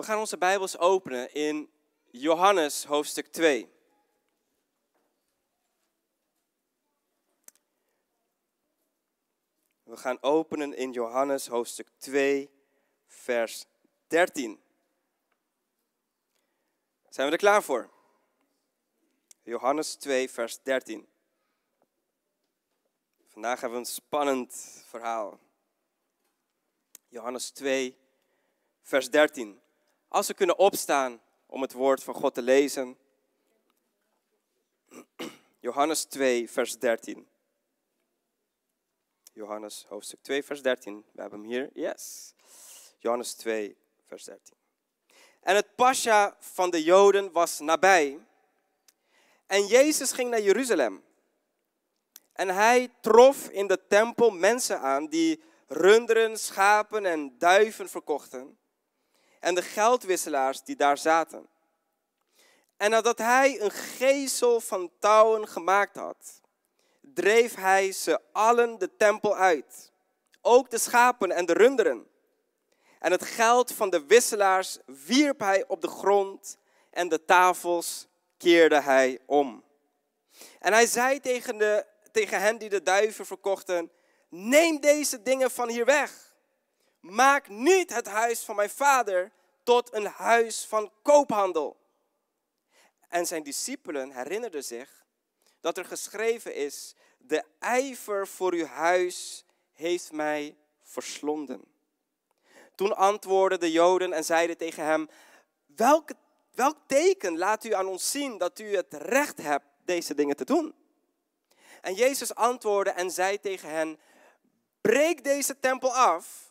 We gaan onze Bijbels openen in Johannes hoofdstuk 2. We gaan openen in Johannes hoofdstuk 2, vers 13. Zijn we er klaar voor? Johannes 2, vers 13. Vandaag hebben we een spannend verhaal. Johannes 2, vers 13. Als we kunnen opstaan om het woord van God te lezen. Johannes 2, vers 13. Johannes hoofdstuk 2, vers 13. We hebben hem hier. Yes. Johannes 2, vers 13. En het Pascha van de Joden was nabij. En Jezus ging naar Jeruzalem. En hij trof in de tempel mensen aan die runderen, schapen en duiven verkochten en de geldwisselaars die daar zaten. En nadat hij een gezel van touwen gemaakt had, dreef hij ze allen de tempel uit, ook de schapen en de runderen. En het geld van de wisselaars wierp hij op de grond en de tafels keerde hij om. En hij zei tegen, de, tegen hen die de duiven verkochten, neem deze dingen van hier weg. Maak niet het huis van mijn vader tot een huis van koophandel. En zijn discipelen herinnerden zich dat er geschreven is, de ijver voor uw huis heeft mij verslonden. Toen antwoordden de Joden en zeiden tegen hem, welk, welk teken laat u aan ons zien dat u het recht hebt deze dingen te doen? En Jezus antwoordde en zei tegen hen, breek deze tempel af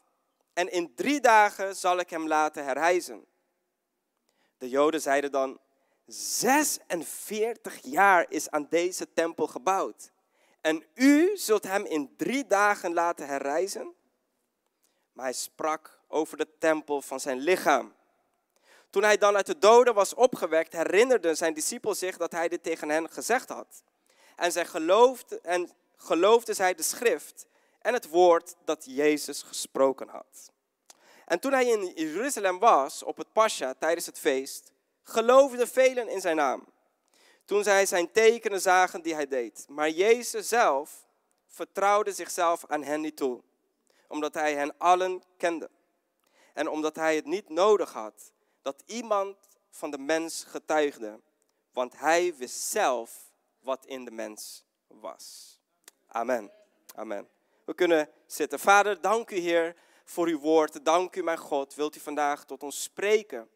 en in drie dagen zal ik hem laten herrijzen. De Joden zeiden dan, 46 jaar is aan deze tempel gebouwd en u zult hem in drie dagen laten herrijzen? Maar hij sprak over de tempel van zijn lichaam. Toen hij dan uit de doden was opgewekt, herinnerden zijn discipelen zich dat hij dit tegen hen gezegd had. En zij geloofden, en geloofden zij de schrift en het woord dat Jezus gesproken had. En toen hij in Jeruzalem was, op het Pascha, tijdens het feest, geloofden velen in zijn naam. Toen zij zijn tekenen zagen die hij deed. Maar Jezus zelf vertrouwde zichzelf aan hen niet toe, omdat hij hen allen kende. En omdat hij het niet nodig had dat iemand van de mens getuigde, want hij wist zelf wat in de mens was. Amen. Amen. We kunnen zitten. Vader, dank u Heer voor uw woord. Dank u mijn God. Wilt u vandaag tot ons spreken?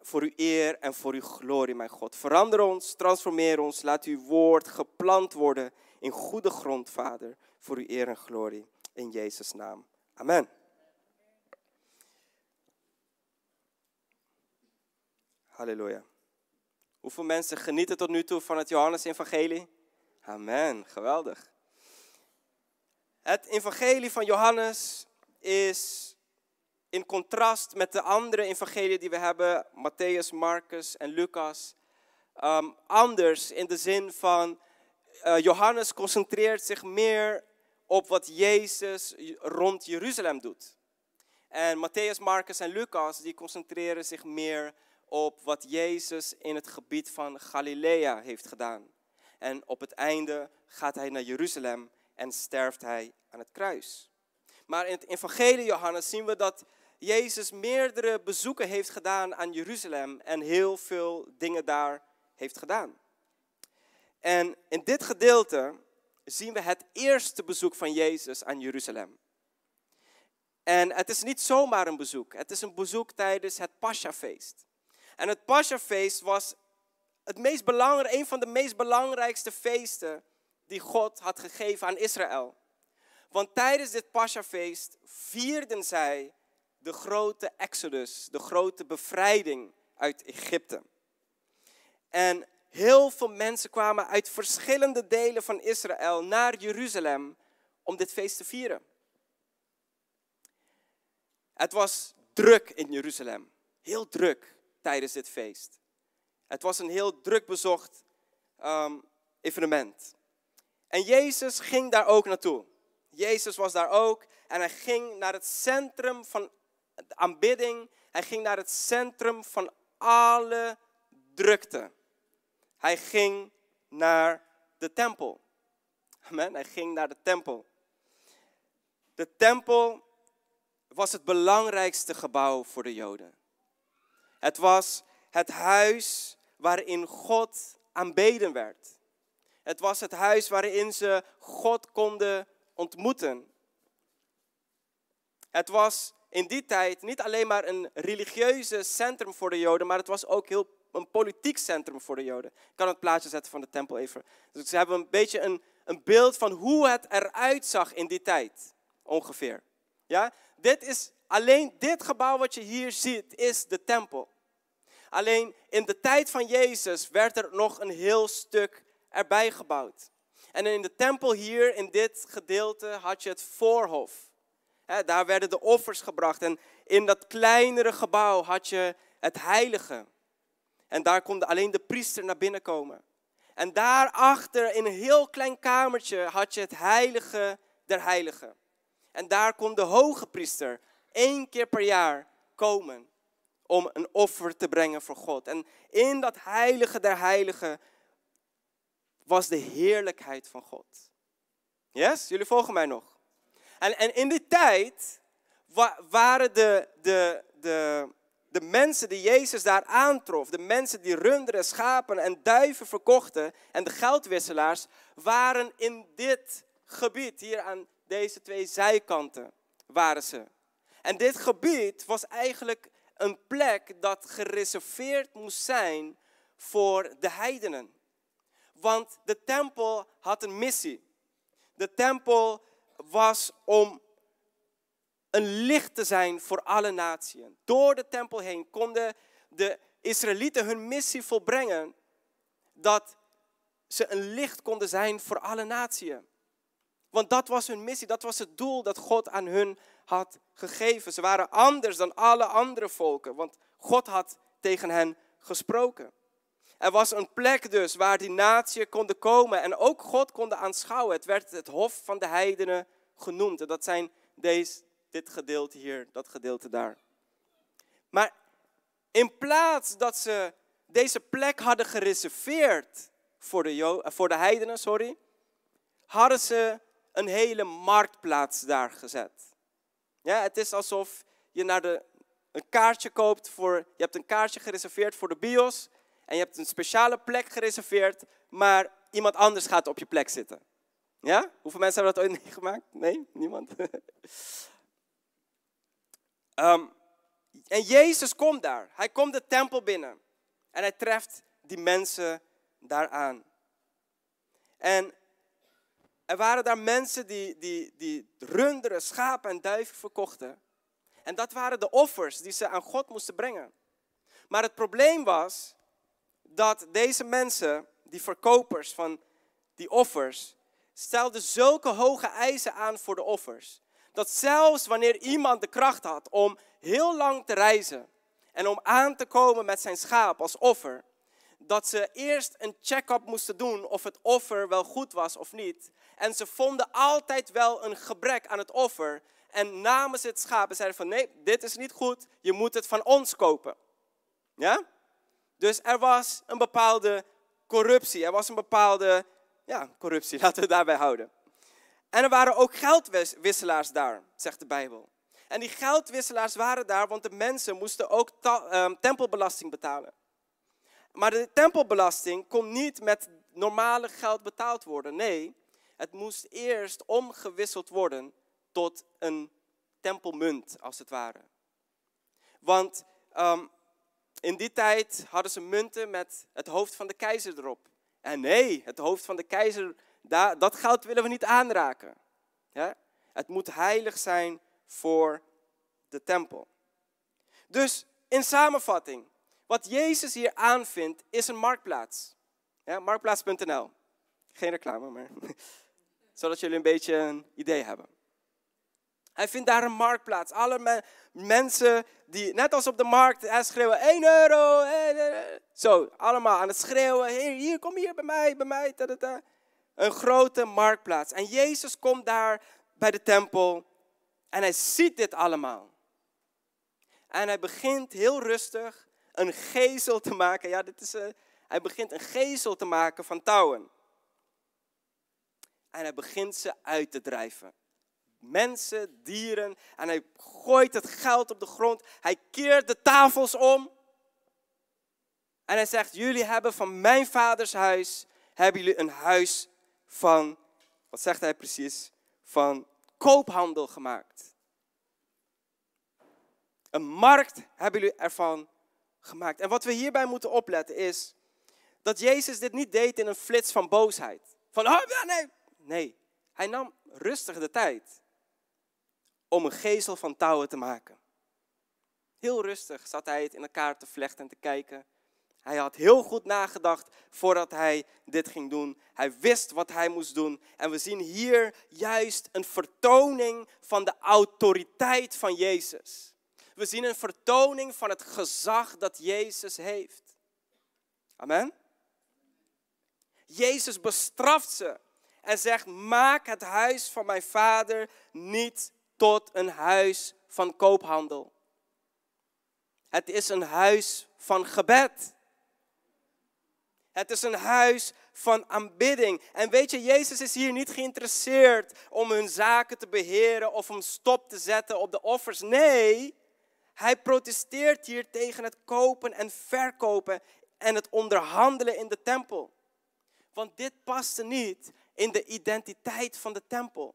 Voor uw eer en voor uw glorie, mijn God. Verander ons, transformeer ons. Laat uw woord geplant worden in goede grond, Vader. Voor uw eer en glorie. In Jezus' naam. Amen. Halleluja. Hoeveel mensen genieten tot nu toe van het Johannes-evangelie? Amen, geweldig. Het evangelie van Johannes is in contrast met de andere evangelieën die we hebben, Matthäus, Marcus en Lucas, ehm, anders in de zin van eh, Johannes concentreert zich meer op wat Jezus rond Jeruzalem doet. En Matthäus, Marcus en Lucas die concentreren zich meer op wat Jezus in het gebied van Galilea heeft gedaan. En op het einde gaat hij naar Jeruzalem en sterft hij aan het kruis. Maar in het Evangelie Johannes zien we dat Jezus meerdere bezoeken heeft gedaan aan Jeruzalem en heel veel dingen daar heeft gedaan. En in dit gedeelte zien we het eerste bezoek van Jezus aan Jeruzalem. En het is niet zomaar een bezoek, het is een bezoek tijdens het Pascha-feest. En het Pascha-feest was het meest belangrijk, een van de meest belangrijkste feesten die God had gegeven aan Israël. Want tijdens dit Paschafeest vierden zij de grote exodus, de grote bevrijding uit Egypte. En heel veel mensen kwamen uit verschillende delen van Israël naar Jeruzalem om dit feest te vieren. Het was druk in Jeruzalem, heel druk tijdens dit feest. Het was een heel druk bezocht ehm, evenement. En Jezus ging daar ook naartoe. Jezus was daar ook en hij ging naar het centrum van de aanbidding. Hij ging naar het centrum van alle drukte. Hij ging naar de tempel. Amen. Hij ging naar de tempel. De tempel was het belangrijkste gebouw voor de Joden. Het was het huis waarin God aanbeden werd. Het was het huis waarin ze God konden ontmoeten. Het was in die tijd niet alleen maar een religieuze centrum voor de Joden, maar het was ook heel een politiek centrum voor de Joden. Ik kan het plaatje zetten van de tempel even. Dus ze hebben een beetje een, een beeld van hoe het eruit zag in die tijd, ongeveer. Ja? Dit is, alleen dit gebouw wat je hier ziet, is de tempel. Alleen in de tijd van Jezus werd er nog een heel stuk erbij gebouwd. En in de tempel hier, in dit gedeelte, had je het voorhof. daar werden de offers gebracht. En in dat kleinere gebouw had je het heilige. En daar kon alleen de priester naar binnen komen. En daarachter, in een heel klein kamertje, had je het heilige der heiligen. En daar kon de hoge priester één keer per jaar komen om een offer te brengen voor God. En in dat heilige der heiligen was de heerlijkheid van God. Yes, jullie volgen mij nog. En, en in die tijd waren de, de, de, de mensen die Jezus daar aantrof, de mensen die runderen, schapen en duiven verkochten en de geldwisselaars, waren in dit gebied, hier aan deze twee zijkanten waren ze. En dit gebied was eigenlijk een plek dat gereserveerd moest zijn voor de heidenen want de tempel had een missie. De tempel was om een licht te zijn voor alle naties. Door de tempel heen konden de Israëlieten hun missie volbrengen dat ze een licht konden zijn voor alle naties. Want dat was hun missie, dat was het doel dat God aan hun had gegeven. Ze waren anders dan alle andere volken, want God had tegen hen gesproken. Er was een plek dus waar die natie konden komen en ook God konden aanschouwen. Het werd het Hof van de Heidenen genoemd. En dat zijn deze, dit gedeelte hier, dat gedeelte daar. Maar in plaats dat ze deze plek hadden gereserveerd voor de, eh, voor de heidenen, sorry, hadden ze een hele marktplaats daar gezet. Ja, het is alsof je naar de, een kaartje koopt voor, je hebt een kaartje gereserveerd voor de bios en je hebt een speciale plek gereserveerd, maar iemand anders gaat op je plek zitten. Ja? Hoeveel mensen hebben dat ooit meegemaakt? Nee, niemand. Ehm, en Jezus komt daar. Hij komt de tempel binnen en hij treft die mensen daaraan. En er waren daar mensen die, die, die runderen, schapen en duiven verkochten. En dat waren de offers die ze aan God moesten brengen. Maar het probleem was dat deze mensen, die verkopers van die offers, stelden zulke hoge eisen aan voor de offers. Dat zelfs wanneer iemand de kracht had om heel lang te reizen en om aan te komen met zijn schaap als offer, dat ze eerst een check-up moesten doen of het offer wel goed was of niet. En ze vonden altijd wel een gebrek aan het offer en namen het schapen zeiden van nee, dit is niet goed, je moet het van ons kopen. Ja? Dus er was een bepaalde corruptie. Er was een bepaalde ja, corruptie, laten we het daarbij houden. En er waren ook geldwisselaars daar, zegt de Bijbel. En die geldwisselaars waren daar, want de mensen moesten ook ehm, tempelbelasting betalen. Maar de tempelbelasting kon niet met normale geld betaald worden. Nee, het moest eerst omgewisseld worden tot een tempelmunt, als het ware. Want ehm, in die tijd hadden ze munten met het hoofd van de keizer erop. En nee, het hoofd van de keizer, dat geld willen we niet aanraken. Het moet heilig zijn voor de tempel. Dus in samenvatting, wat Jezus hier aanvindt is een marktplaats. marktplaats.nl. Geen reclame, maar zodat jullie een beetje een idee hebben. Hij vindt daar een marktplaats. Alle mensen die, net als op de markt, schreeuwen 1 euro, Zo, allemaal aan het schreeuwen. Hier, hier kom hier bij mij, bij mij. Een grote marktplaats. En Jezus komt daar bij de tempel en hij ziet dit allemaal. En hij begint heel rustig een gezel te maken. Ja, dit is, eh, hij begint een gezel te maken van touwen. En hij begint ze uit te drijven mensen, dieren. En hij gooit het geld op de grond. Hij keert de tafels om. En hij zegt, jullie hebben van mijn vaders huis, hebben jullie een huis van, wat zegt hij precies, van koophandel gemaakt. Een markt hebben jullie ervan gemaakt. En wat we hierbij moeten opletten is dat Jezus dit niet deed in een flits van boosheid. Van, oh nee, nee. Hij nam rustig de tijd om een gezel van touwen te maken. Heel rustig zat hij het in elkaar te vlechten en te kijken. Hij had heel goed nagedacht voordat hij dit ging doen. Hij wist wat hij moest doen. En we zien hier juist een vertoning van de autoriteit van Jezus. We zien een vertoning van het gezag dat Jezus heeft. Amen. Jezus bestraft ze en zegt: Maak het huis van mijn vader niet tot een huis van koophandel. Het is een huis van gebed. Het is een huis van aanbidding. En weet je, Jezus is hier niet geïnteresseerd om hun zaken te beheren of om stop te zetten op de offers. Nee, hij protesteert hier tegen het kopen en verkopen en het onderhandelen in de tempel. Want dit paste niet in de identiteit van de tempel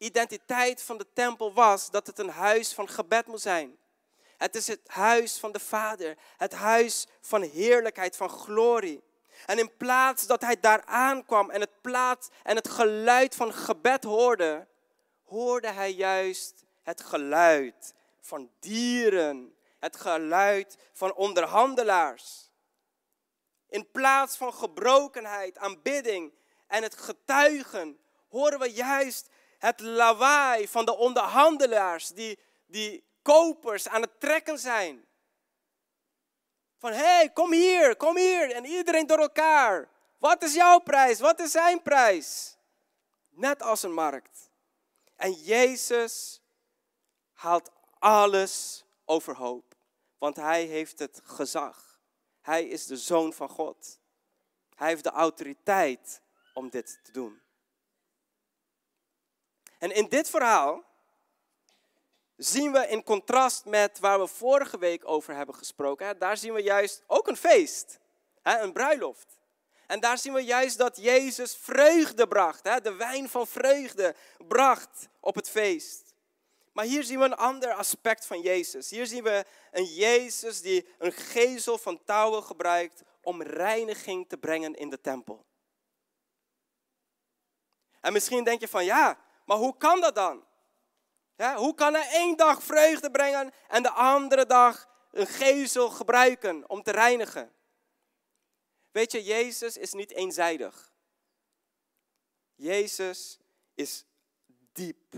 identiteit van de tempel was dat het een huis van gebed moest zijn. Het is het huis van de Vader, het huis van heerlijkheid, van glorie. En in plaats dat hij daar aankwam en het plaats en het geluid van gebed hoorde, hoorde hij juist het geluid van dieren, het geluid van onderhandelaars. In plaats van gebrokenheid, aanbidding en het getuigen, horen we juist het lawaai van de onderhandelaars die, die kopers aan het trekken zijn. Van hé, hey, kom hier, kom hier. En iedereen door elkaar. Wat is jouw prijs? Wat is zijn prijs? Net als een markt. En Jezus haalt alles overhoop. Want hij heeft het gezag. Hij is de zoon van God. Hij heeft de autoriteit om dit te doen. En in dit verhaal zien we in contrast met waar we vorige week over hebben gesproken, daar zien we juist ook een feest, een bruiloft. En daar zien we juist dat Jezus vreugde bracht, de wijn van vreugde bracht op het feest. Maar hier zien we een ander aspect van Jezus. Hier zien we een Jezus die een gezel van touwen gebruikt om reiniging te brengen in de tempel. En misschien denk je van ja, maar hoe kan dat dan? hoe kan hij één dag vreugde brengen en de andere dag een gezel gebruiken om te reinigen? Weet je, Jezus is niet eenzijdig. Jezus is diep.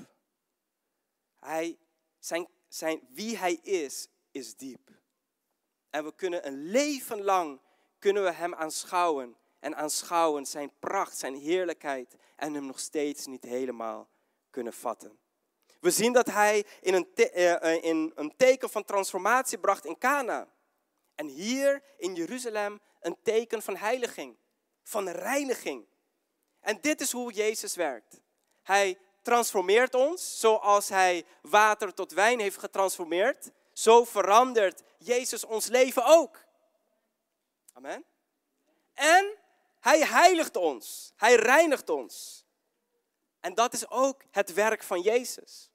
Hij, zijn, zijn, wie hij is, is diep. En we kunnen een leven lang kunnen we hem aanschouwen en aanschouwen zijn pracht, zijn heerlijkheid en hem nog steeds niet helemaal kunnen vatten. We zien dat hij in een, eh, eh, in een teken van transformatie bracht in Cana. En hier in Jeruzalem een teken van heiliging, van reiniging. En dit is hoe Jezus werkt. Hij transformeert ons, zoals hij water tot wijn heeft getransformeerd. Zo verandert Jezus ons leven ook. Amen. En hij heiligt ons, hij reinigt ons. En dat is ook het werk van Jezus.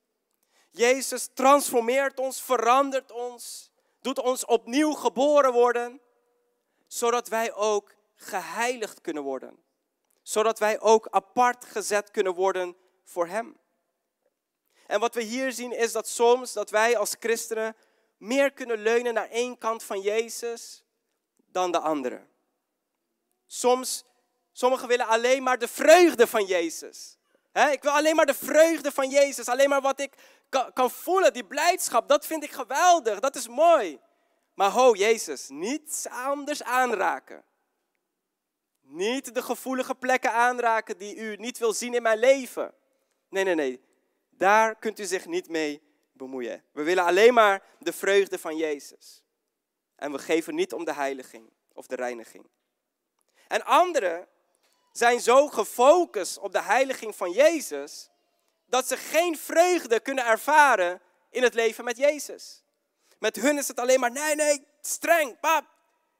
Jezus transformeert ons, verandert ons, doet ons opnieuw geboren worden, zodat wij ook geheiligd kunnen worden. Zodat wij ook apart gezet kunnen worden voor Hem. En wat we hier zien is dat soms dat wij als christenen meer kunnen leunen naar één kant van Jezus dan de andere. Soms, sommigen willen alleen maar de vreugde van Jezus ik wil alleen maar de vreugde van Jezus, alleen maar wat ik kan, kan voelen, die blijdschap, dat vind ik geweldig, dat is mooi. Maar ho, Jezus, niets anders aanraken. Niet de gevoelige plekken aanraken die u niet wil zien in mijn leven. Nee, nee, nee. Daar kunt u zich niet mee bemoeien. We willen alleen maar de vreugde van Jezus. En we geven niet om de heiliging of de reiniging. En anderen zijn zo gefocust op de heiliging van Jezus, dat ze geen vreugde kunnen ervaren in het leven met Jezus. Met hun is het alleen maar, nee, nee, streng, pap.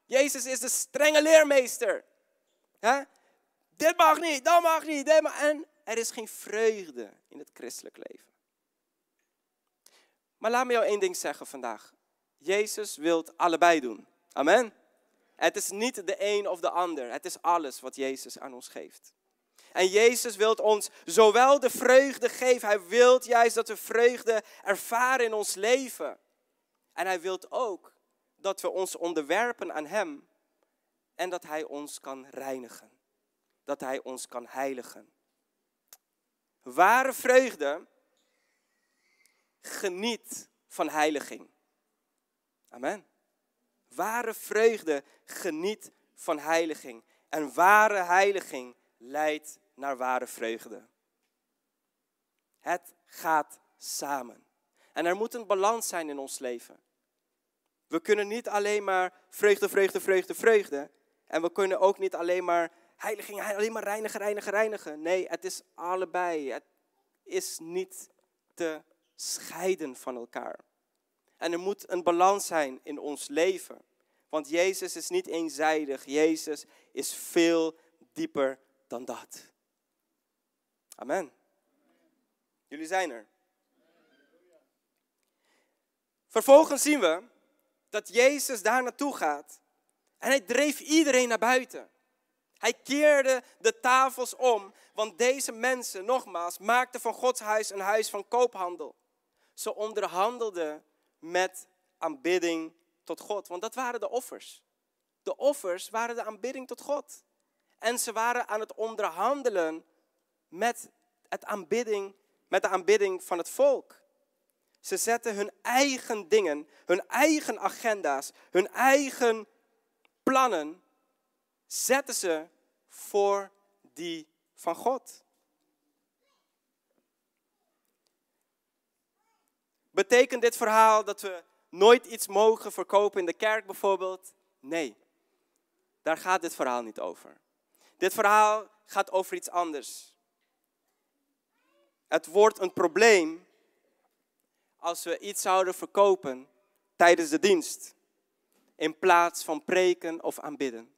Jezus is de strenge leermeester. Dit mag niet, dat mag niet. Dit mag. En er is geen vreugde in het christelijk leven. Maar laat me jou één ding zeggen vandaag. Jezus wilt allebei doen. Amen. Het is niet de een of de ander. Het is alles wat Jezus aan ons geeft. En Jezus wil ons zowel de vreugde geven, hij wil juist dat we vreugde ervaren in ons leven. En hij wil ook dat we ons onderwerpen aan hem en dat hij ons kan reinigen. Dat hij ons kan heiligen. Ware vreugde geniet van heiliging. Amen. Ware vreugde geniet van heiliging. En ware heiliging leidt naar ware vreugde. Het gaat samen. En er moet een balans zijn in ons leven. We kunnen niet alleen maar vreugde, vreugde, vreugde, vreugde. En we kunnen ook niet alleen maar heiliging, alleen maar reinigen, reinigen, reinigen. Nee, het is allebei. Het is niet te scheiden van elkaar. En er moet een balans zijn in ons leven. Want Jezus is niet eenzijdig. Jezus is veel dieper dan dat. Amen. Jullie zijn er. Vervolgens zien we dat Jezus daar naartoe gaat. En hij dreef iedereen naar buiten. Hij keerde de tafels om, want deze mensen, nogmaals, maakten van Gods huis een huis van koophandel. Ze onderhandelden met aanbidding tot God. Want dat waren de offers. De offers waren de aanbidding tot God. En ze waren aan het onderhandelen met, het aanbidding, met de aanbidding van het volk. Ze zetten hun eigen dingen, hun eigen agenda's, hun eigen plannen, zetten ze voor die van God. Betekent dit verhaal dat we nooit iets mogen verkopen in de kerk bijvoorbeeld? Nee, daar gaat dit verhaal niet over. Dit verhaal gaat over iets anders. Het wordt een probleem als we iets zouden verkopen tijdens de dienst in plaats van preken of aanbidden.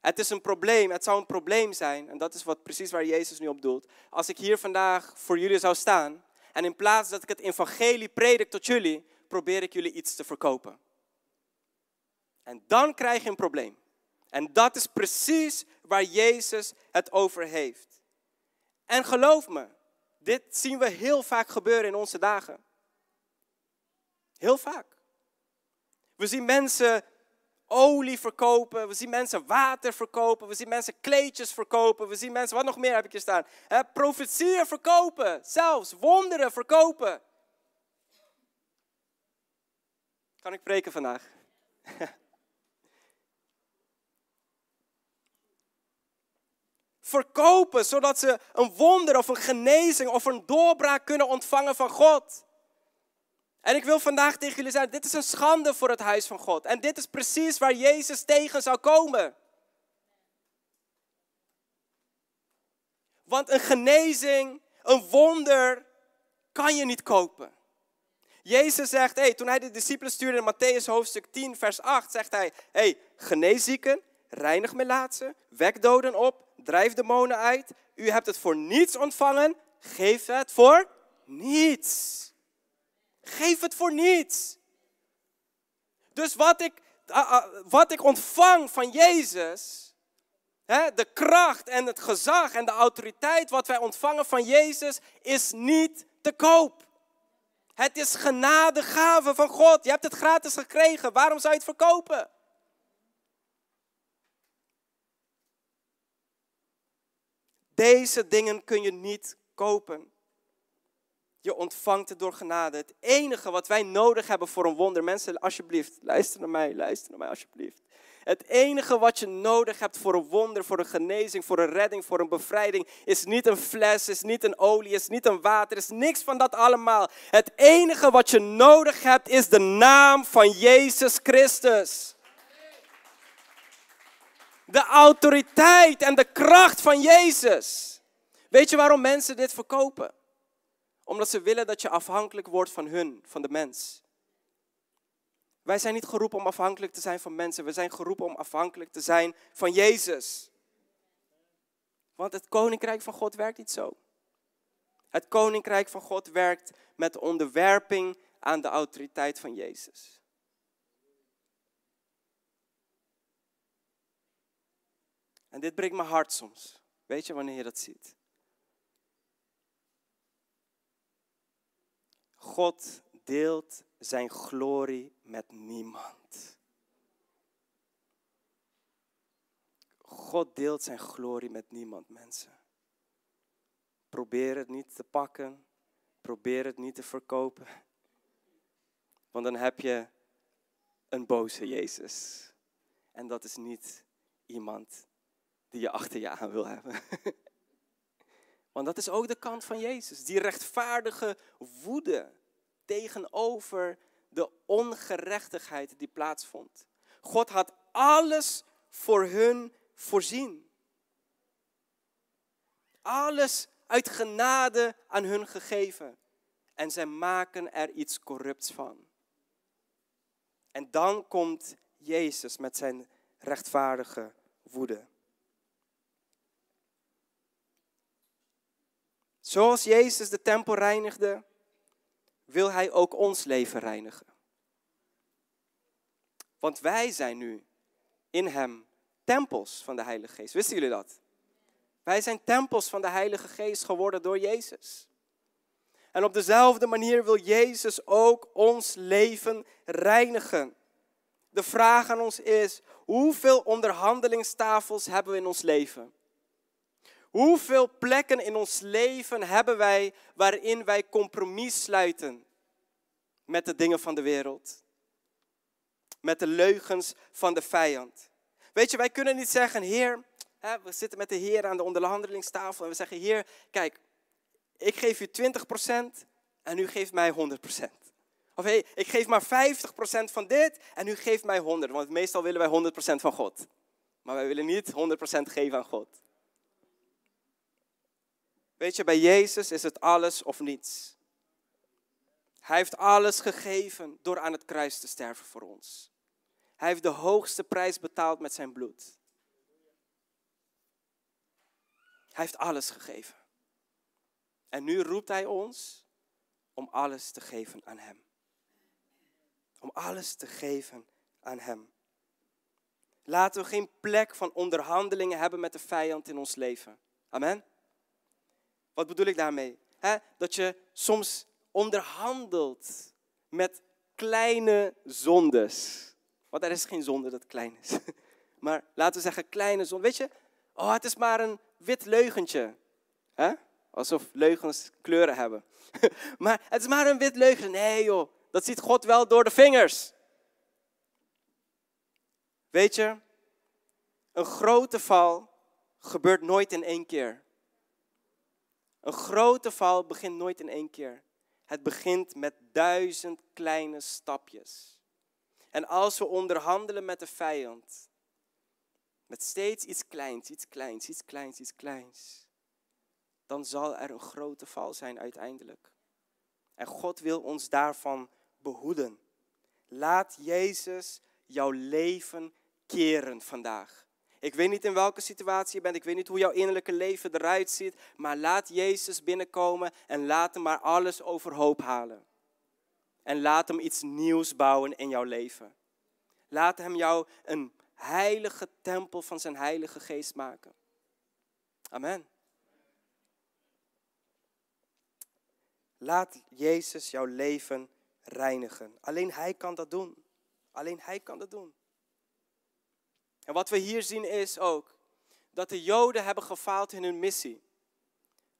Het is een probleem, het zou een probleem zijn, en dat is wat, precies waar Jezus nu op doelt. Als ik hier vandaag voor jullie zou staan en in plaats dat ik het evangelie predik tot jullie, probeer ik jullie iets te verkopen. En dan krijg je een probleem. En dat is precies waar Jezus het over heeft. En geloof me, dit zien we heel vaak gebeuren in onze dagen. Heel vaak. We zien mensen olie verkopen. We zien mensen water verkopen. We zien mensen kleedjes verkopen. We zien mensen, wat nog meer heb ik hier staan? Hè, profetieën verkopen. Zelfs wonderen verkopen. Kan ik preken vandaag? verkopen zodat ze een wonder of een genezing of een doorbraak kunnen ontvangen van God. En ik wil vandaag tegen jullie zeggen, dit is een schande voor het huis van God. En dit is precies waar Jezus tegen zou komen. Want een genezing, een wonder, kan je niet kopen. Jezus zegt, hey, toen hij de discipelen stuurde in Matthäus hoofdstuk 10, vers 8, zegt hij, hey, genees zieken, reinig melaatsen, wek doden op, drijf demonen uit. U hebt het voor niets ontvangen, geef het voor niets. Geef het voor niets. Dus wat ik, wat ik ontvang van Jezus, de kracht en het gezag en de autoriteit wat wij ontvangen van Jezus, is niet te koop. Het is genadegave van God. Je hebt het gratis gekregen. Waarom zou je het verkopen? Deze dingen kun je niet kopen. Je ontvangt het door genade. Het enige wat wij nodig hebben voor een wonder. Mensen, alsjeblieft, luister naar mij, luister naar mij alsjeblieft. Het enige wat je nodig hebt voor een wonder, voor een genezing, voor een redding, voor een bevrijding, is niet een fles, is niet een olie, is niet een water, is niks van dat allemaal. Het enige wat je nodig hebt is de naam van Jezus Christus. De autoriteit en de kracht van Jezus. Weet je waarom mensen dit verkopen? Omdat ze willen dat je afhankelijk wordt van hun, van de mens. Wij zijn niet geroepen om afhankelijk te zijn van mensen. We zijn geroepen om afhankelijk te zijn van Jezus. Want het koninkrijk van God werkt niet zo. Het koninkrijk van God werkt met onderwerping aan de autoriteit van Jezus. En dit breekt mijn hart soms. Weet je wanneer je dat ziet? God deelt zijn glorie met niemand. God deelt zijn glorie met niemand, mensen. Probeer het niet te pakken. Probeer het niet te verkopen. Want dan heb je een boze Jezus. En dat is niet iemand die je achter je aan wil hebben. Want dat is ook de kant van Jezus. Die rechtvaardige woede tegenover de ongerechtigheid die plaatsvond. God had alles voor hun voorzien. Alles uit genade aan hun gegeven. En zij maken er iets corrupts van. En dan komt Jezus met zijn rechtvaardige woede. Zoals Jezus de tempel reinigde, wil Hij ook ons leven reinigen. Want wij zijn nu in Hem tempels van de Heilige Geest. Wisten jullie dat? Wij zijn tempels van de Heilige Geest geworden door Jezus. En op dezelfde manier wil Jezus ook ons leven reinigen. De vraag aan ons is, hoeveel onderhandelingstafels hebben we in ons leven? Hoeveel plekken in ons leven hebben wij waarin wij compromis sluiten met de dingen van de wereld? Met de leugens van de vijand. Weet je, wij kunnen niet zeggen, Heer, we zitten met de Heer aan de onderhandelingstafel en we zeggen, Heer, kijk, ik geef u 20% en u geeft mij 100%. Of hey, ik geef maar 50% van dit en u geeft mij 100%, want meestal willen wij 100% van God. Maar wij willen niet 100% geven aan God. Weet je, bij Jezus is het alles of niets. Hij heeft alles gegeven door aan het kruis te sterven voor ons. Hij heeft de hoogste prijs betaald met zijn bloed. Hij heeft alles gegeven. En nu roept hij ons om alles te geven aan hem. Om alles te geven aan hem. Laten we geen plek van onderhandelingen hebben met de vijand in ons leven. Amen. Wat bedoel ik daarmee? Dat je soms onderhandelt met kleine zondes. Want er is geen zonde dat klein is. Maar laten we zeggen kleine zonde. Weet je, oh, het is maar een wit leugentje. Alsof leugens kleuren hebben. maar het is maar een wit leugentje. Nee joh, dat ziet God wel door de vingers. Weet je, een grote val gebeurt nooit in één keer. Een grote val begint nooit in één keer. Het begint met duizend kleine stapjes. En als we onderhandelen met de vijand, met steeds iets kleins, iets kleins, iets kleins, iets kleins, dan zal er een grote val zijn uiteindelijk. En God wil ons daarvan behoeden. Laat Jezus jouw leven keren vandaag. Ik weet niet in welke situatie je bent, ik weet niet hoe jouw innerlijke leven eruit ziet, maar laat Jezus binnenkomen en laat hem maar alles overhoop halen. En laat hem iets nieuws bouwen in jouw leven. Laat hem jou een heilige tempel van zijn heilige geest maken. Amen. Laat Jezus jouw leven reinigen. Alleen Hij kan dat doen. Alleen Hij kan dat doen. En wat we hier zien is ook dat de Joden hebben gefaald in hun missie.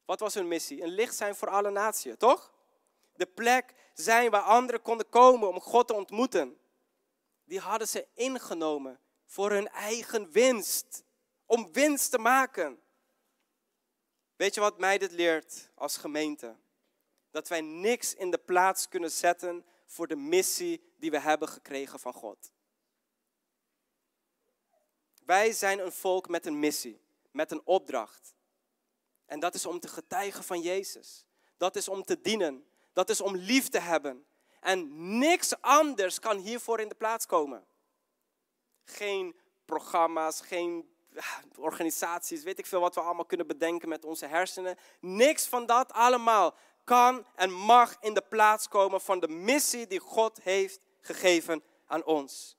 Wat was hun missie? Een licht zijn voor alle naties, toch? De plek zijn waar anderen konden komen om God te ontmoeten. Die hadden ze ingenomen voor hun eigen winst. Om winst te maken. Weet je wat mij dit leert als gemeente? Dat wij niks in de plaats kunnen zetten voor de missie die we hebben gekregen van God. Wij zijn een volk met een missie, met een opdracht. En dat is om te getuigen van Jezus. Dat is om te dienen. Dat is om lief te hebben. En niks anders kan hiervoor in de plaats komen. Geen programma's, geen ah, organisaties, weet ik veel wat we allemaal kunnen bedenken met onze hersenen. Niks van dat allemaal kan en mag in de plaats komen van de missie die God heeft gegeven aan ons.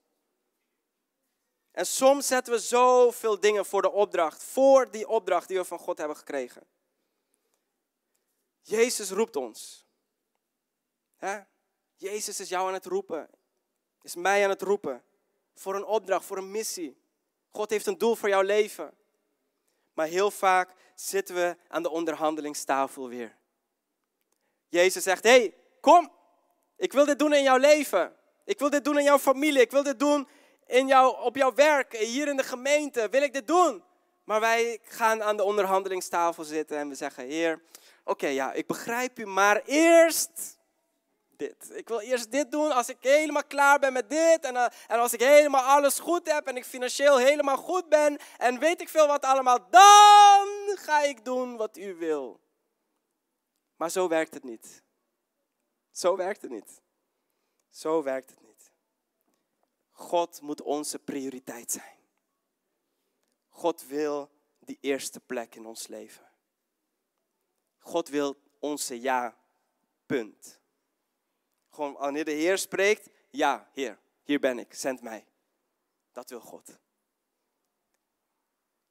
En soms zetten we zoveel dingen voor de opdracht, voor die opdracht die we van God hebben gekregen. Jezus roept ons. Jezus is jou aan het roepen, is mij aan het roepen. Voor een opdracht, voor een missie. God heeft een doel voor jouw leven. Maar heel vaak zitten we aan de onderhandelingstafel weer. Jezus zegt: Hé, hey, kom, ik wil dit doen in jouw leven. Ik wil dit doen in jouw familie. Ik wil dit doen in jou, op jouw werk, hier in de gemeente, wil ik dit doen? Maar wij gaan aan de onderhandelingstafel zitten en we zeggen, Heer, oké, ja, ik begrijp u, maar eerst dit. Ik wil eerst dit doen als ik helemaal klaar ben met dit. En, eh, en als ik helemaal alles goed heb en ik financieel helemaal goed ben en weet ik veel wat allemaal, dan ga ik doen wat u wil. Maar zo werkt het niet. Zo werkt het niet. Zo werkt het niet. God moet onze prioriteit zijn. God wil die eerste plek in ons leven. God wil onze ja, punt. Gewoon wanneer de Heer spreekt, ja, Heer, hier ben ik, zend mij. Dat wil God.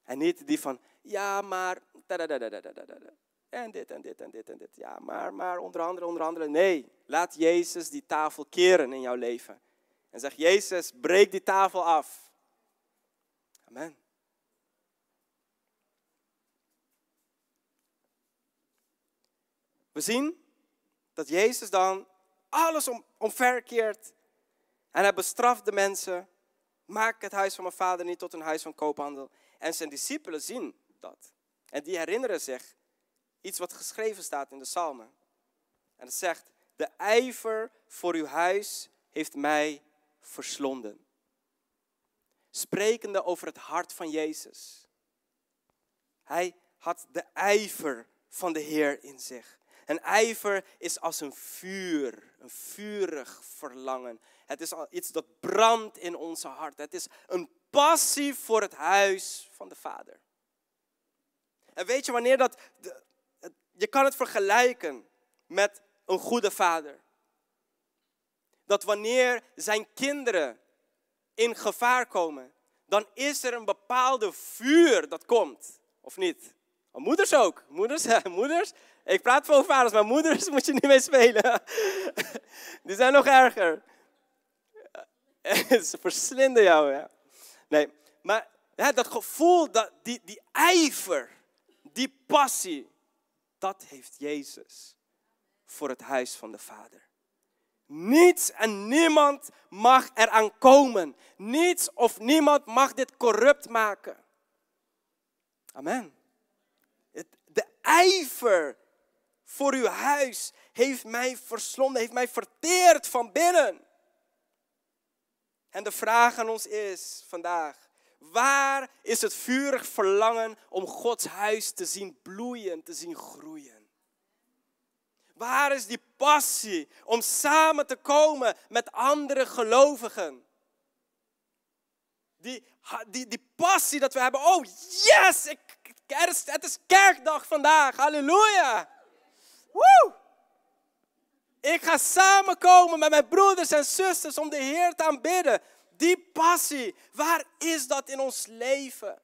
En niet die van, ja, maar, en dit en dit en dit en dit. Ja, maar, maar, onder andere, onder andere. Nee, laat Jezus die tafel keren in jouw leven. En zegt Jezus, breek die tafel af. Amen. We zien dat Jezus dan alles om, omverkeert. En hij bestraft de mensen. Maak het huis van mijn vader niet tot een huis van koophandel. En zijn discipelen zien dat. En die herinneren zich iets wat geschreven staat in de psalmen. En het zegt, de ijver voor uw huis heeft mij verslonden. Sprekende over het hart van Jezus. Hij had de ijver van de Heer in zich. Een ijver is als een vuur, een vurig verlangen. Het is iets dat brandt in onze hart. Het is een passie voor het huis van de Vader. En weet je wanneer dat. Je kan het vergelijken met een goede vader dat wanneer zijn kinderen in gevaar komen, dan is er een bepaalde vuur dat komt, of niet? Oh, moeders ook. Moeders, moeders. Ik praat voor over vaders, maar moeders moet je niet mee spelen. Die zijn nog erger. Ze verslinden jou. Ja. Nee, maar dat gevoel, dat, die, die ijver, die passie, dat heeft Jezus voor het huis van de Vader. Niets en niemand mag eraan komen. Niets of niemand mag dit corrupt maken. Amen. De ijver voor uw huis heeft mij verslonden, heeft mij verteerd van binnen. En de vraag aan ons is vandaag, waar is het vurig verlangen om Gods huis te zien bloeien, te zien groeien? Waar is die passie om samen te komen met andere gelovigen? Die, die, die passie dat we hebben. Oh, yes! Ik, er het is kerkdag vandaag. Halleluja! Woe! Ik ga samenkomen met mijn broeders en zusters om de Heer te aanbidden. Die passie, waar is dat in ons leven?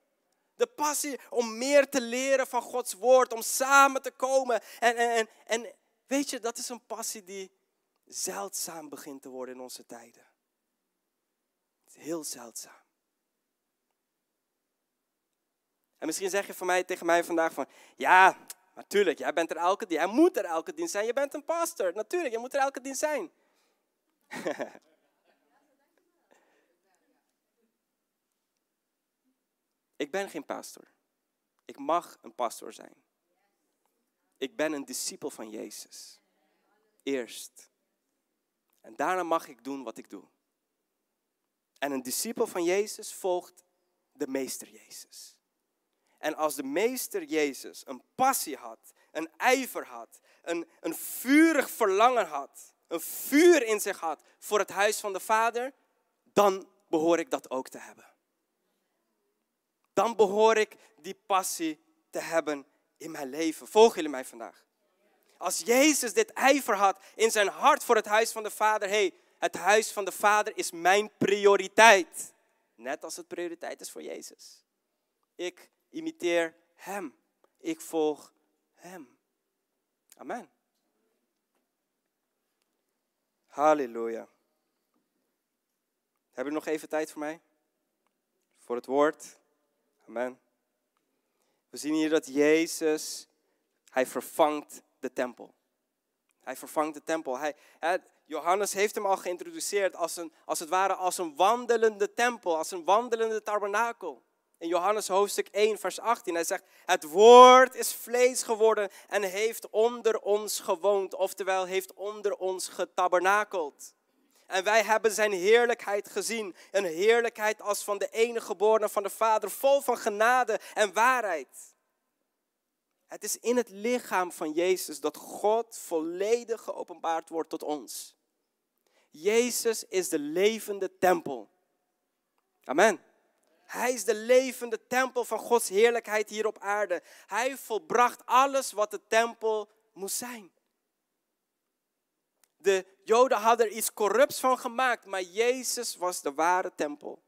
De passie om meer te leren van Gods woord, om samen te komen en, en, en, Weet je, dat is een passie die zeldzaam begint te worden in onze tijden. Heel zeldzaam. En misschien zeg je van mij, tegen mij vandaag van, ja, natuurlijk, jij bent er elke dienst, jij moet er elke dienst zijn, je bent een pastor, natuurlijk, je moet er elke dienst zijn. ik ben geen pastor. Ik mag een pastor zijn. Ik ben een discipel van Jezus. Eerst. En daarna mag ik doen wat ik doe. En een discipel van Jezus volgt de meester Jezus. En als de meester Jezus een passie had, een ijver had, een, een vurig verlangen had, een vuur in zich had voor het huis van de Vader, dan behoor ik dat ook te hebben. Dan behoor ik die passie te hebben in mijn leven. volg jullie mij vandaag? Als Jezus dit ijver had in zijn hart voor het huis van de Vader, hey, het huis van de Vader is mijn prioriteit. Net als het prioriteit is voor Jezus. Ik imiteer Hem. Ik volg Hem. Amen. Halleluja. Hebben je nog even tijd voor mij? Voor het woord? Amen. We zien hier dat Jezus, hij vervangt de tempel. Hij vervangt de tempel. Hij, Johannes heeft hem al geïntroduceerd als, een, als het ware als een wandelende tempel, als een wandelende tabernakel. In Johannes hoofdstuk 1, vers 18, hij zegt, het woord is vlees geworden en heeft onder ons gewoond, oftewel heeft onder ons getabernakeld. En wij hebben zijn heerlijkheid gezien. Een heerlijkheid als van de enige geboren van de Vader, vol van genade en waarheid. Het is in het lichaam van Jezus dat God volledig geopenbaard wordt tot ons. Jezus is de levende tempel. Amen. Hij is de levende tempel van Gods heerlijkheid hier op aarde. Hij volbracht alles wat de tempel moest zijn. De Joden hadden er iets corrupts van gemaakt, maar Jezus was de ware tempel.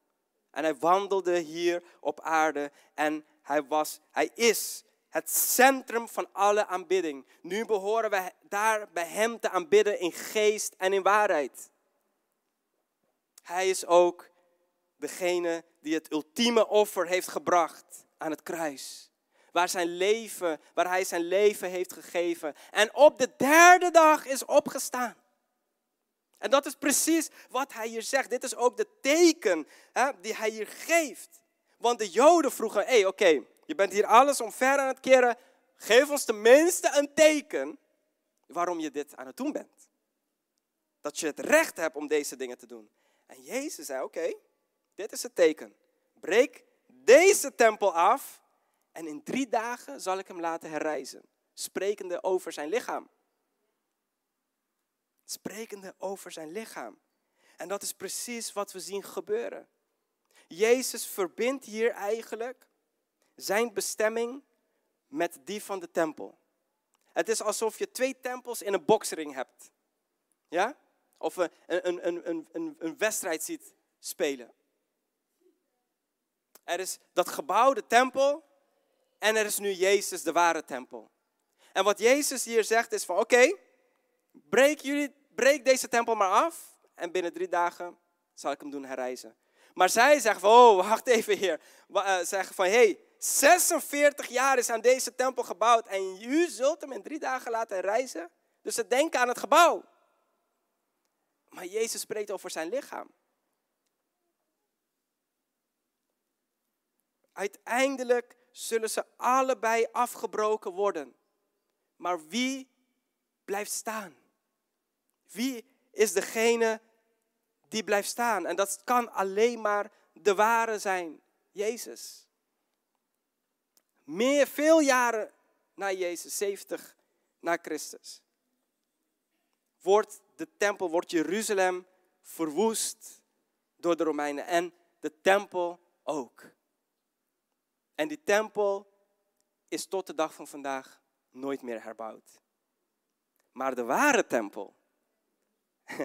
En hij wandelde hier op aarde en hij, was, hij is het centrum van alle aanbidding. Nu behoren we daar bij Hem te aanbidden in geest en in waarheid. Hij is ook degene die het ultieme offer heeft gebracht aan het kruis waar, zijn leven, waar hij zijn leven heeft gegeven. En op de derde dag is opgestaan. En dat is precies wat hij hier zegt. Dit is ook de teken hè, die hij hier geeft. Want de Joden vroegen, hé hey, oké, je bent hier alles omver aan het keren. Geef ons tenminste een teken waarom je dit aan het doen bent. Dat je het recht hebt om deze dingen te doen. En Jezus zei, oké, dit is het teken. Breek deze tempel af en in drie dagen zal ik hem laten herreizen, sprekende over zijn lichaam. Sprekende over zijn lichaam. En dat is precies wat we zien gebeuren. Jezus verbindt hier eigenlijk zijn bestemming met die van de tempel. Het is alsof je twee tempels in een boksering hebt. Ja? Of een, een, een, een, een wedstrijd ziet spelen. Er is dat gebouw, de tempel, en er is nu Jezus, de ware tempel. En wat Jezus hier zegt is van oké, breek, jullie, breek deze tempel maar af. En binnen drie dagen zal ik hem doen herrijzen. Maar zij zeggen van, oh wacht even hier. Eh, zeggen van hé, hey, 46 jaar is aan deze tempel gebouwd en u zult hem in drie dagen laten reizen. Dus ze denken aan het gebouw. Maar Jezus spreekt over zijn lichaam. Uiteindelijk zullen ze allebei afgebroken worden. Maar wie blijft staan? Wie is degene die blijft staan? En dat kan alleen maar de ware zijn, Jezus. Meer, veel jaren na Jezus, 70 na Christus, wordt de tempel, wordt Jeruzalem verwoest door de Romeinen en de tempel ook. En die tempel is tot de dag van vandaag nooit meer herbouwd. Maar de ware tempel,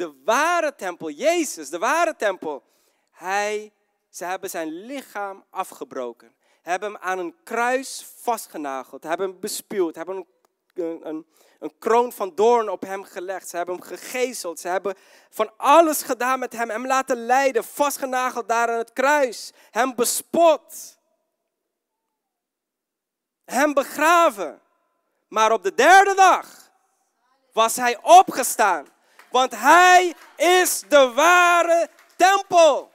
de ware tempel, Jezus, de ware tempel, hij, ze hebben zijn lichaam afgebroken. Hebben hem aan een kruis vastgenageld, hebben hem bespield, hebben een een, een, kroon van doorn op hem gelegd. Ze hebben hem gegezeld. Ze hebben van alles gedaan met hem. Hem laten lijden, vastgenageld daar aan het kruis. Hem bespot hem begraven. Maar op de derde dag was hij opgestaan. Want hij is de ware tempel.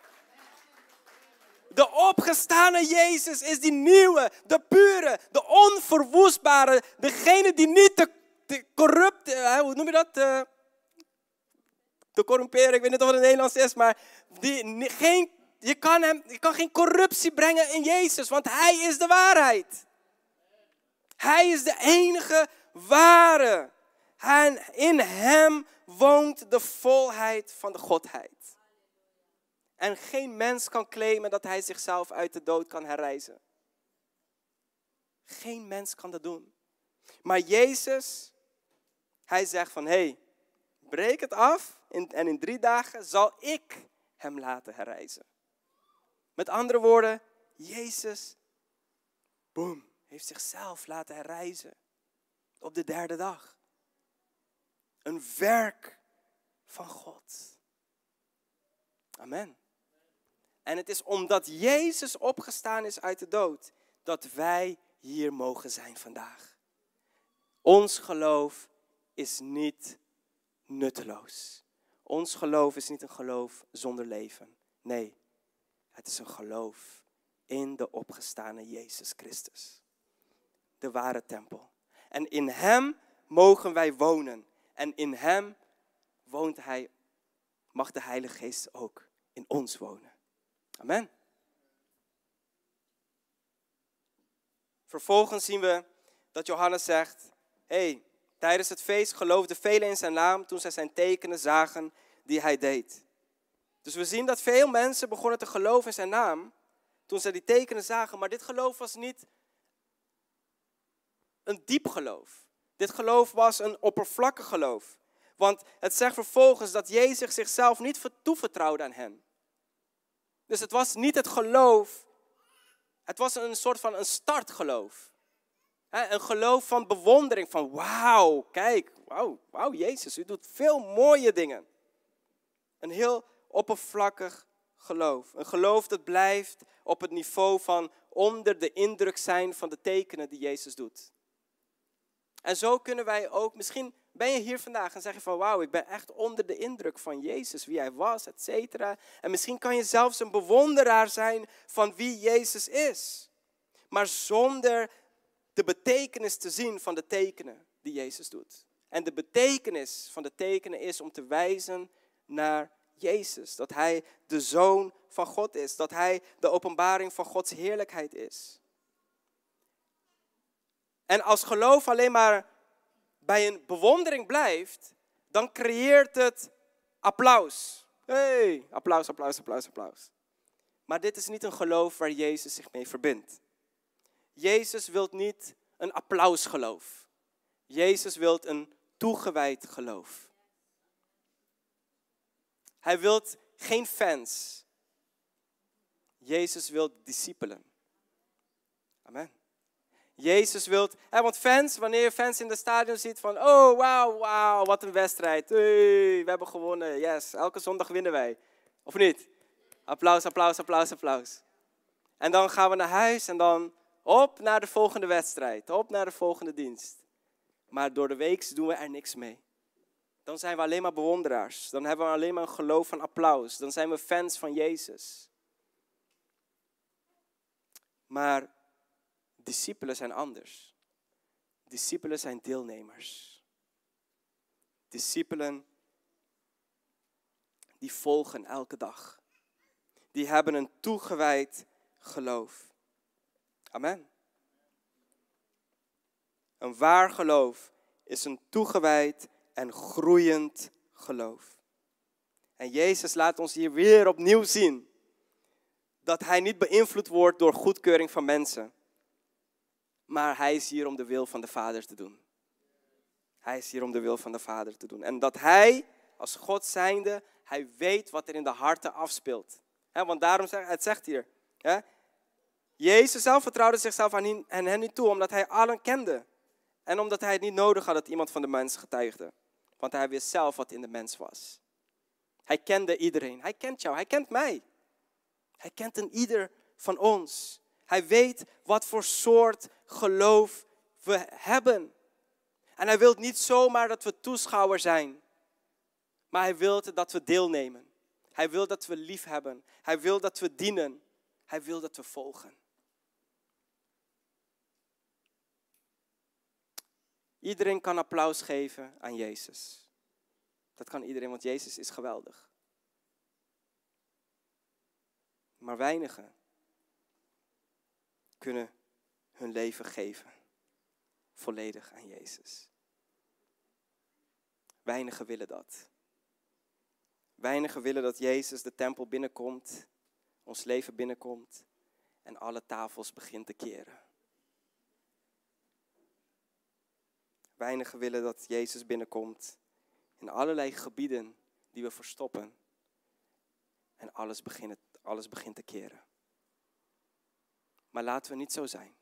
De opgestane Jezus is die nieuwe, de pure, de onverwoestbare. Degene die niet te, te corrupt, eh, hoe noem je dat? Te, eh, te corrumperen, ik weet niet of het in het Nederlands is, maar die, geen, je, kan hem, je kan geen corruptie brengen in Jezus, want hij is de waarheid. Hij is de enige ware. En in hem woont de volheid van de Godheid. En geen mens kan claimen dat hij zichzelf uit de dood kan herrijzen. Geen mens kan dat doen. Maar Jezus, hij zegt van hé, hey, breek het af en in drie dagen zal ik hem laten herrijzen. Met andere woorden, Jezus, boom, heeft zichzelf laten herrijzen op de derde dag. Een werk van God. Amen. En het is omdat Jezus opgestaan is uit de dood dat wij hier mogen zijn vandaag. Ons geloof is niet nutteloos. Ons geloof is niet een geloof zonder leven. Nee, het is een geloof in de opgestane Jezus Christus de ware tempel. En in Hem mogen wij wonen. En in Hem woont Hij, mag de Heilige Geest ook in ons wonen. Amen. Vervolgens zien we dat Johannes zegt: hey, tijdens het feest geloofden velen in zijn naam toen zij zijn tekenen zagen die hij deed. Dus we zien dat veel mensen begonnen te geloven in zijn naam toen zij die tekenen zagen, maar dit geloof was niet een diep geloof. Dit geloof was een oppervlakkig geloof. Want het zegt vervolgens dat Jezus zichzelf niet toevertrouwde aan hen. Dus het was niet het geloof, het was een soort van een startgeloof. Een geloof van bewondering, van wauw, kijk, wauw, wauw, Jezus, u doet veel mooie dingen. Een heel oppervlakkig geloof. Een geloof dat blijft op het niveau van onder de indruk zijn van de tekenen die Jezus doet. En zo kunnen wij ook, misschien ben je hier vandaag en zeg je van wauw, ik ben echt onder de indruk van Jezus, wie hij was, et cetera. En misschien kan je zelfs een bewonderaar zijn van wie Jezus is. Maar zonder de betekenis te zien van de tekenen die Jezus doet. En de betekenis van de tekenen is om te wijzen naar Jezus. Dat hij de zoon van God is. Dat hij de openbaring van Gods heerlijkheid is en als geloof alleen maar bij een bewondering blijft, dan creëert het applaus. hey, applaus, applaus, applaus, applaus. Maar dit is niet een geloof waar Jezus zich mee verbindt. Jezus wilt niet een applausgeloof. Jezus wilt een toegewijd geloof. Hij wilt geen fans. Jezus wilt discipelen. Amen. Jezus wilt. want fans, wanneer je fans in de stadion ziet van, oh wow, wow, wat een wedstrijd. Hey, we hebben gewonnen, yes, elke zondag winnen wij. Of niet? Applaus, applaus, applaus, applaus. En dan gaan we naar huis en dan op naar de volgende wedstrijd, op naar de volgende dienst. Maar door de week doen we er niks mee. Dan zijn we alleen maar bewonderaars. Dan hebben we alleen maar een geloof van applaus. Dan zijn we fans van Jezus. Maar Discipelen zijn anders. Discipelen zijn deelnemers. Discipelen die volgen elke dag. Die hebben een toegewijd geloof. Amen. Een waar geloof is een toegewijd en groeiend geloof. En Jezus laat ons hier weer opnieuw zien dat hij niet beïnvloed wordt door goedkeuring van mensen maar hij is hier om de wil van de Vader te doen. Hij is hier om de wil van de Vader te doen. En dat hij, als God zijnde, hij weet wat er in de harten afspeelt. want daarom zegt het zegt hier. Jezus zelf vertrouwde zichzelf aan hen, hen niet toe, omdat hij allen kende. En omdat hij het niet nodig had dat iemand van de mens getuigde. Want hij wist zelf wat in de mens was. Hij kende iedereen. Hij kent jou. Hij kent mij. Hij kent een ieder van ons. Hij weet wat voor soort geloof we hebben. En hij wil niet zomaar dat we toeschouwer zijn, maar hij wil dat we deelnemen. Hij wil dat we lief hebben. Hij wil dat we dienen. Hij wil dat we volgen. Iedereen kan applaus geven aan Jezus. Dat kan iedereen, want Jezus is geweldig. Maar weinigen kunnen hun leven geven. Volledig aan Jezus. Weinigen willen dat. Weinigen willen dat Jezus de tempel binnenkomt, ons leven binnenkomt en alle tafels begint te keren. Weinigen willen dat Jezus binnenkomt in allerlei gebieden die we verstoppen en alles begint, alles begint te keren. Maar laten we niet zo zijn.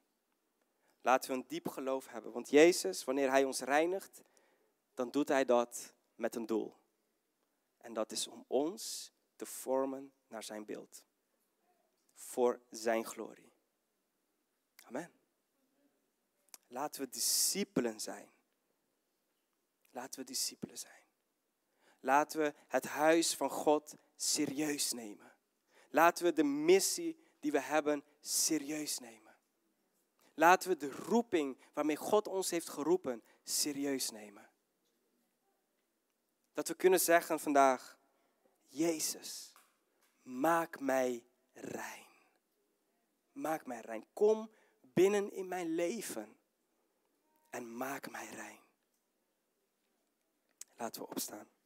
Laten we een diep geloof hebben. Want Jezus, wanneer Hij ons reinigt, dan doet Hij dat met een doel. En dat is om ons te vormen naar Zijn beeld. Voor Zijn glorie. Amen. Laten we discipelen zijn. Laten we discipelen zijn. Laten we het huis van God serieus nemen. Laten we de missie die we hebben serieus nemen. Laten we de roeping waarmee God ons heeft geroepen serieus nemen. Dat we kunnen zeggen vandaag, Jezus, maak mij rein. Maak mij rein. Kom binnen in mijn leven en maak mij rein. Laten we opstaan.